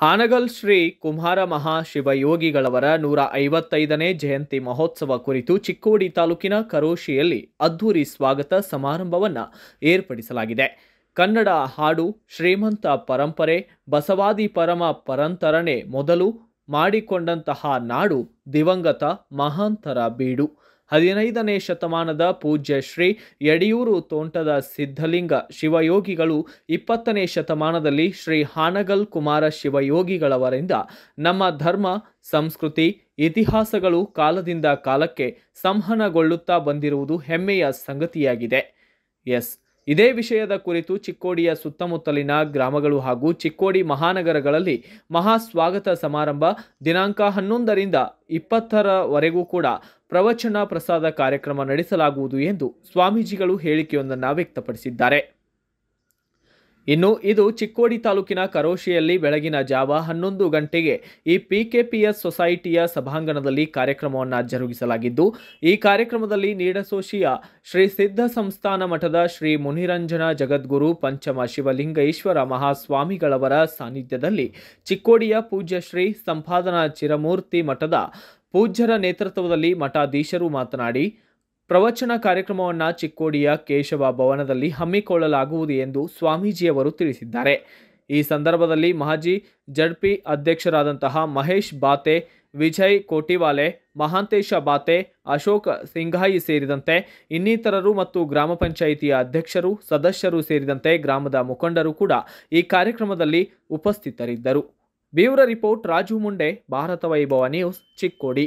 ಹಾನಗಲ್ ಶ್ರೀ ಕುಮಾರ ಮಹಾಶಿವಯೋಗಿಗಳವರ ನೂರ ಐವತ್ತೈದನೇ ಜಯಂತಿ ಮಹೋತ್ಸವ ಕುರಿತು ಚಿಕ್ಕೋಡಿ ತಾಲೂಕಿನ ಕರೋಶಿಯಲ್ಲಿ ಅದ್ದೂರಿ ಸ್ವಾಗತ ಸಮಾರಂಭವನ್ನು ಏರ್ಪಡಿಸಲಾಗಿದೆ ಕನ್ನಡ ಹಾಡು ಶ್ರೀಮಂತ ಪರಂಪರೆ ಬಸವಾದಿ ಪರಮ ಪರಂತರನೆ ಮೊದಲು ಮಾಡಿಕೊಂಡಂತಹ ನಾಡು ದಿವಂಗತ ಮಹಾಂತರ ಬೀಡು ಹದಿನೈದನೇ ಶತಮಾನದ ಪೂಜ್ಯ ಶ್ರೀ ಯಡಿಯೂರು ತೋಂಟದ ಸಿದ್ಧಲಿಂಗ ಶಿವಯೋಗಿಗಳು ಇಪ್ಪತ್ತನೇ ಶತಮಾನದಲ್ಲಿ ಶ್ರೀ ಹಾನಗಲ್ ಕುಮಾರ ಶಿವಯೋಗಿಗಳವರಿಂದ ನಮ್ಮ ಧರ್ಮ ಸಂಸ್ಕೃತಿ ಇತಿಹಾಸಗಳು ಕಾಲದಿಂದ ಕಾಲಕ್ಕೆ ಸಂಹನಗೊಳ್ಳುತ್ತಾ ಬಂದಿರುವುದು ಹೆಮ್ಮೆಯ ಸಂಗತಿಯಾಗಿದೆ ಎಸ್ ಇದೇ ವಿಷಯದ ಕುರಿತು ಚಿಕ್ಕೋಡಿಯ ಸುತ್ತಮುತ್ತಲಿನ ಗ್ರಾಮಗಳು ಹಾಗೂ ಚಿಕ್ಕೋಡಿ ಮಹಾನಗರಗಳಲ್ಲಿ ಮಹಾ ಸ್ವಾಗತ ಸಮಾರಂಭ ದಿನಾಂಕ ಹನ್ನೊಂದರಿಂದ ಇಪ್ಪತ್ತರವರೆಗೂ ಕೂಡ ಪ್ರವಚನ ಪ್ರಸಾದ ಕಾರ್ಯಕ್ರಮ ನಡೆಸಲಾಗುವುದು ಎಂದು ಸ್ವಾಮೀಜಿಗಳು ಹೇಳಿಕೆಯೊಂದನ್ನು ವ್ಯಕ್ತಪಡಿಸಿದ್ದಾರೆ ಇನ್ನು ಇದು ಚಿಕ್ಕೋಡಿ ತಾಲೂಕಿನ ಕರೋಶಿಯಲ್ಲಿ ಬೆಳಗಿನ ಜಾವ ಹನ್ನೊಂದು ಗಂಟೆಗೆ ಈ ಪಿಕೆಪಿಎಸ್ ಸೊಸೈಟಿಯ ಸಭಾಂಗಣದಲ್ಲಿ ಕಾರ್ಯಕ್ರಮವನ್ನು ಜರುಗಿಸಲಾಗಿದ್ದು ಈ ಕಾರ್ಯಕ್ರಮದಲ್ಲಿ ನೀಡಸೋಷಿಯ ಶ್ರೀ ಸಿದ್ಧ ಸಂಸ್ಥಾನ ಮಠದ ಶ್ರೀ ಮುನಿರಂಜನ ಜಗದ್ಗುರು ಪಂಚಮ ಶಿವಲಿಂಗೇಶ್ವರ ಮಹಾಸ್ವಾಮಿಗಳವರ ಸಾನ್ನಿಧ್ಯದಲ್ಲಿ ಚಿಕ್ಕೋಡಿಯ ಪೂಜ್ಯ ಶ್ರೀ ಸಂಪಾದನಾ ಚಿರಮೂರ್ತಿ ಮಠದ ಪೂಜ್ಯರ ನೇತೃತ್ವದಲ್ಲಿ ಮಠಾಧೀಶರು ಮಾತನಾಡಿ ಪ್ರವಚನ ಕಾರ್ಯಕ್ರಮವನ್ನು ಚಿಕ್ಕೋಡಿಯ ಕೇಶವ ಭವನದಲ್ಲಿ ಹಮ್ಮಿಕೊಳ್ಳಲಾಗುವುದು ಎಂದು ಸ್ವಾಮೀಜಿಯವರು ತಿಳಿಸಿದ್ದಾರೆ ಈ ಸಂದರ್ಭದಲ್ಲಿ ಮಹಾಜಿ ಜಡ್ಪಿ ಅಧ್ಯಕ್ಷರಾದಂತಹ ಮಹೇಶ್ ಬಾತೆ ವಿಜಯ್ ಕೋಟಿವಾಲೆ ಮಹಾಂತೇಶ ಬಾತೆ ಅಶೋಕ್ ಸಿಂಘಾಯಿ ಸೇರಿದಂತೆ ಇನ್ನಿತರರು ಮತ್ತು ಗ್ರಾಮ ಪಂಚಾಯಿತಿಯ ಅಧ್ಯಕ್ಷರು ಸದಸ್ಯರು ಸೇರಿದಂತೆ ಗ್ರಾಮದ ಮುಖಂಡರು ಕೂಡ ಈ ಕಾರ್ಯಕ್ರಮದಲ್ಲಿ ಉಪಸ್ಥಿತರಿದ್ದರು bureau report Raju Munde Bharat Vaibhav news Chikkodi